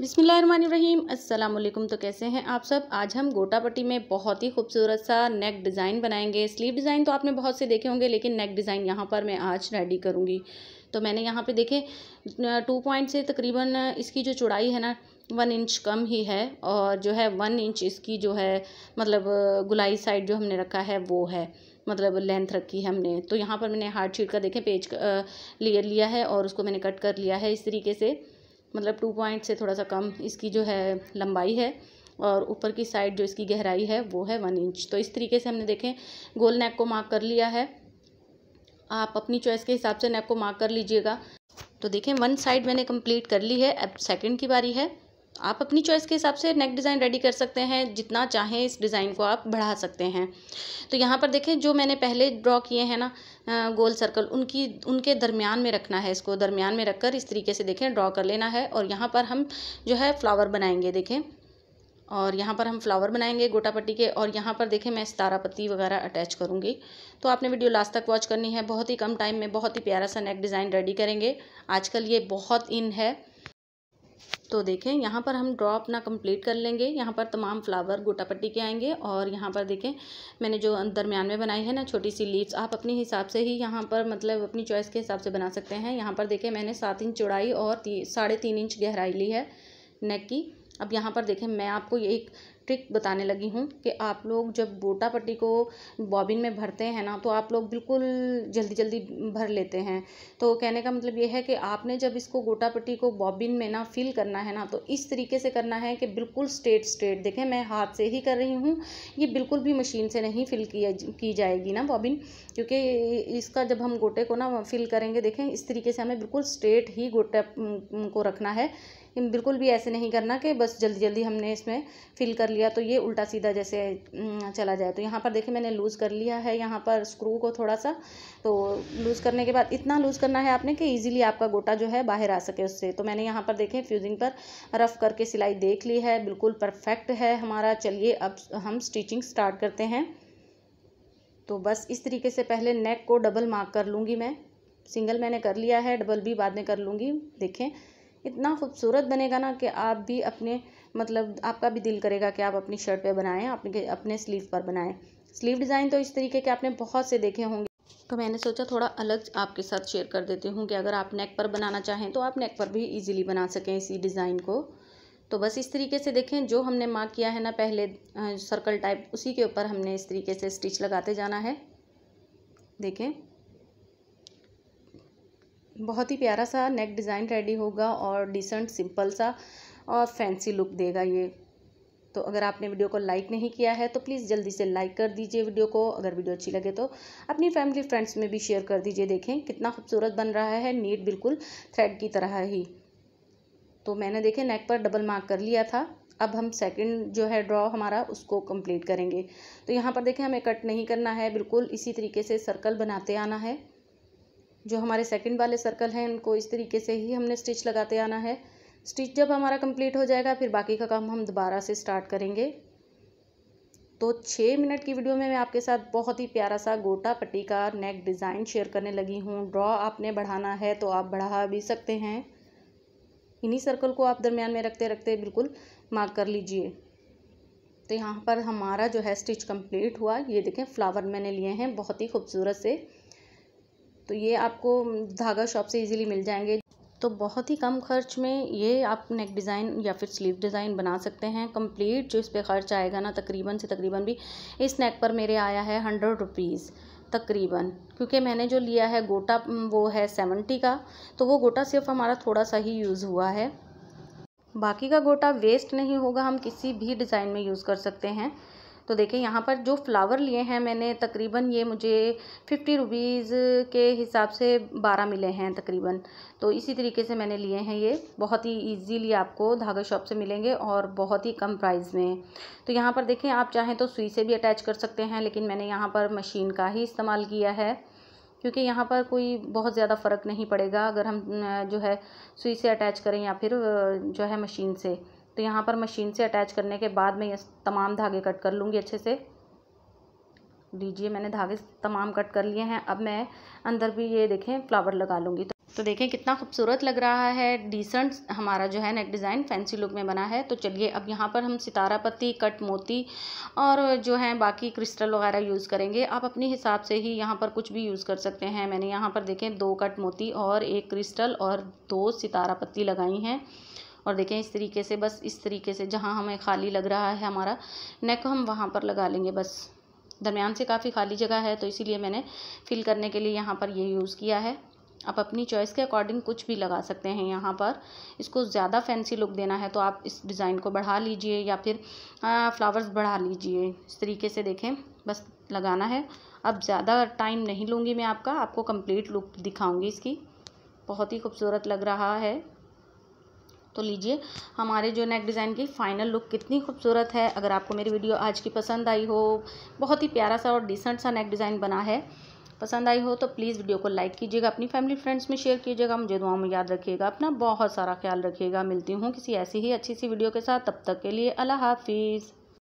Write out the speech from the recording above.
बिसमीम अल्लाम तो कैसे हैं आप सब आज हम गोटापट्टी में बहुत ही खूबसूरत सा नेक डिज़ाइन बनाएंगे स्लीव डिज़ाइन तो आपने बहुत से देखे होंगे लेकिन नेक डिज़ाइन यहाँ पर मैं आज रेडी करूँगी तो मैंने यहाँ पे देखे टू पॉइंट से तकरीबन इसकी जो चौड़ाई है ना वन इंच कम ही है और जो है वन इंच इसकी जो है मतलब गुलाई साइड जो हमने रखा है वो है मतलब लेंथ रखी है हमने तो यहाँ पर मैंने हार्ड शीट का देखें पेज लेयर लिया है और उसको मैंने कट कर लिया है इस तरीके से मतलब टू पॉइंट से थोड़ा सा कम इसकी जो है लंबाई है और ऊपर की साइड जो इसकी गहराई है वो है वन इंच तो इस तरीके से हमने देखें गोल नेक को मार्क कर लिया है आप अपनी चॉइस के हिसाब से नेक को मार्क कर लीजिएगा तो देखें वन साइड मैंने कंप्लीट कर ली है अब सेकंड की बारी है आप अपनी चॉइस के हिसाब से नेक डिज़ाइन रेडी कर सकते हैं जितना चाहें इस डिज़ाइन को आप बढ़ा सकते हैं तो यहाँ पर देखें जो मैंने पहले ड्रॉ किए हैं ना गोल सर्कल उनकी उनके दरमियान में रखना है इसको दरमियान में रखकर इस तरीके से देखें ड्रॉ कर लेना है और यहाँ पर हम जो है फ्लावर बनाएंगे देखें और यहाँ पर हम फ्लावर बनाएंगे गोटा पट्टी के और यहाँ पर देखें मैं सितारा पत्ती वगैरह अटैच करूँगी तो आपने वीडियो लास्ट तक वॉच करनी है बहुत ही कम टाइम में बहुत ही प्यारा सा नेक डिज़ाइन रेडी करेंगे आजकल ये बहुत इन है तो देखें यहाँ पर हम ड्रॉ अपना कंप्लीट कर लेंगे यहाँ पर तमाम फ्लावर गोटा पट्टी के आएंगे और यहाँ पर देखें मैंने जो दरमियान में बनाई है ना छोटी सी लीव्स आप अपने हिसाब से ही यहाँ पर मतलब अपनी चॉइस के हिसाब से बना सकते हैं यहाँ पर देखें मैंने सात इंच चौड़ाई और ती, साढ़े तीन इंच गहराई ली है नेक की अब यहाँ पर देखें मैं आपको एक ट्रिक बताने लगी हूँ कि आप लोग जब गोटा पट्टी को बॉबिन में भरते हैं ना तो आप लोग बिल्कुल जल्दी जल्दी भर लेते हैं तो कहने का मतलब ये है कि आपने जब इसको गोटा पट्टी को बॉबिन में ना फिल करना है ना तो इस तरीके से करना है कि बिल्कुल स्ट्रेट स्ट्रेट देखें मैं हाथ से ही कर रही हूँ ये बिल्कुल भी मशीन से नहीं फिल किया की जाएगी ना बॉबिन क्योंकि इसका जब हम गोटे को ना फिल करेंगे देखें इस तरीके से हमें बिल्कुल स्ट्रेट ही गोटा को रखना है बिल्कुल भी ऐसे नहीं करना कि बस जल्दी जल्दी हमने इसमें फिल कर लिया तो ये उल्टा सीधा जैसे चला जाए तो यहाँ पर देखिए मैंने लूज़ कर लिया है यहाँ पर स्क्रू को थोड़ा सा तो लूज़ करने के बाद इतना लूज़ करना है आपने कि ईजिली आपका गोटा जो है बाहर आ सके उससे तो मैंने यहाँ पर देखें फ्यूजिंग पर रफ़ करके सिलाई देख ली है बिल्कुल परफेक्ट है हमारा चलिए अब हम स्टिचिंग स्टार्ट करते हैं तो बस इस तरीके से पहले नेक को डबल मार्क कर लूँगी मैं सिंगल मैंने कर लिया है डबल भी बाद में कर लूँगी देखें इतना खूबसूरत बनेगा ना कि आप भी अपने मतलब आपका भी दिल करेगा कि आप अपनी शर्ट पे बनाएं अपने अपने स्लीव पर बनाएं स्लीव डिज़ाइन तो इस तरीके के आपने बहुत से देखे होंगे तो मैंने सोचा थोड़ा अलग आपके साथ शेयर कर देती हूँ कि अगर आप नेक पर बनाना चाहें तो आप नेक पर भी इजीली बना सकें इसी डिज़ाइन को तो बस इस तरीके से देखें जो हमने मार्क किया है ना पहले सर्कल टाइप उसी के ऊपर हमने इस तरीके से स्टिच लगाते जाना है देखें बहुत ही प्यारा सा नेक डिज़ाइन रेडी होगा और डिसेंट सिंपल सा और फैंसी लुक देगा ये तो अगर आपने वीडियो को लाइक नहीं किया है तो प्लीज़ जल्दी से लाइक कर दीजिए वीडियो को अगर वीडियो अच्छी लगे तो अपनी फैमिली फ्रेंड्स में भी शेयर कर दीजिए देखें कितना खूबसूरत बन रहा है नीट बिल्कुल थ्रेड की तरह ही तो मैंने देखे नेक पर डबल मार्क कर लिया था अब हम सेकंड जो है ड्रॉ हमारा उसको कंप्लीट करेंगे तो यहाँ पर देखें हमें कट नहीं करना है बिल्कुल इसी तरीके से सर्कल बनाते आना है जो हमारे सेकंड वाले सर्कल हैं उनको इस तरीके से ही हमने स्टिच लगाते आना है स्टिच जब हमारा कंप्लीट हो जाएगा फिर बाकी का काम हम दोबारा से स्टार्ट करेंगे तो छः मिनट की वीडियो में मैं आपके साथ बहुत ही प्यारा सा गोटा पट्टी का नेक डिज़ाइन शेयर करने लगी हूँ ड्रॉ आपने बढ़ाना है तो आप बढ़ा भी सकते हैं इन्हीं सर्कल को आप दरमियान में रखते रखते बिल्कुल मार्क कर लीजिए तो यहाँ पर हमारा जो है स्टिच कंप्लीट हुआ ये देखें फ्लावर मैंने लिए हैं बहुत ही खूबसूरत से तो ये आपको धागा शॉप से इजीली मिल जाएंगे तो बहुत ही कम खर्च में ये आप नेक डिज़ाइन या फिर स्लीव डिज़ाइन बना सकते हैं कंप्लीट जो इस पर खर्च आएगा ना तकरीबन से तकरीबन भी इस नेक पर मेरे आया है हंड्रेड रुपीज़ तकरीबन क्योंकि मैंने जो लिया है गोटा वो है सेवेंटी का तो वो गोटा सिर्फ हमारा थोड़ा सा ही यूज़ हुआ है बाकी का गोटा वेस्ट नहीं होगा हम किसी भी डिज़ाइन में यूज़ कर सकते हैं तो देखिए यहाँ पर जो फ्लावर लिए हैं मैंने तकरीबन ये मुझे फिफ्टी रुपीज़ के हिसाब से बारह मिले हैं तकरीबन तो इसी तरीके से मैंने लिए हैं ये बहुत ही ईजीली आपको धागा शॉप से मिलेंगे और बहुत ही कम प्राइस में तो यहाँ पर देखें आप चाहें तो सुई से भी अटैच कर सकते हैं लेकिन मैंने यहाँ पर मशीन का ही इस्तेमाल किया है क्योंकि यहाँ पर कोई बहुत ज़्यादा फ़र्क नहीं पड़ेगा अगर हम जो है सुई से अटैच करें या फिर जो है मशीन से तो यहाँ पर मशीन से अटैच करने के बाद मैं ये तमाम धागे कट कर लूँगी अच्छे से लीजिए मैंने धागे तमाम कट कर लिए हैं अब मैं अंदर भी ये देखें फ्लावर लगा लूँगी तो तो देखें कितना खूबसूरत लग रहा है डिसेंट हमारा जो है नेक डिज़ाइन फैंसी लुक में बना है तो चलिए अब यहाँ पर हम सितारा पत्ती कट मोती और जो है बाकी क्रिस्टल वगैरह यूज़ करेंगे आप अपने हिसाब से ही यहाँ पर कुछ भी यूज़ कर सकते हैं मैंने यहाँ पर देखें दो कट मोती और एक क्रिस्टल और दो सितारा पत्ती लगाई हैं और देखें इस तरीके से बस इस तरीके से जहाँ हमें खाली लग रहा है हमारा नेक हम वहाँ पर लगा लेंगे बस दरमियान से काफ़ी खाली जगह है तो इसीलिए मैंने फिल करने के लिए यहाँ पर ये यूज़ किया है आप अपनी चॉइस के अकॉर्डिंग कुछ भी लगा सकते हैं यहाँ पर इसको ज़्यादा फैंसी लुक देना है तो आप इस डिज़ाइन को बढ़ा लीजिए या फिर फ्लावर्स बढ़ा लीजिए इस तरीके से देखें बस लगाना है अब ज़्यादा टाइम नहीं लूँगी मैं आपका आपको कंप्लीट लुक दिखाऊँगी इसकी बहुत ही खूबसूरत लग रहा है तो लीजिए हमारे जो नेक डिज़ाइन की फाइनल लुक कितनी खूबसूरत है अगर आपको मेरी वीडियो आज की पसंद आई हो बहुत ही प्यारा सा और डिसेंट सा नेक डिज़ाइन बना है पसंद आई हो तो प्लीज़ वीडियो को लाइक कीजिएगा अपनी फैमिली फ्रेंड्स में शेयर कीजिएगा मुझे दुआ में याद रखिएगा अपना बहुत सारा ख्याल रखिएगा मिलती हूँ किसी ऐसी ही अच्छी सी वीडियो के साथ तब तक के लिए अल्लाह हाफिज़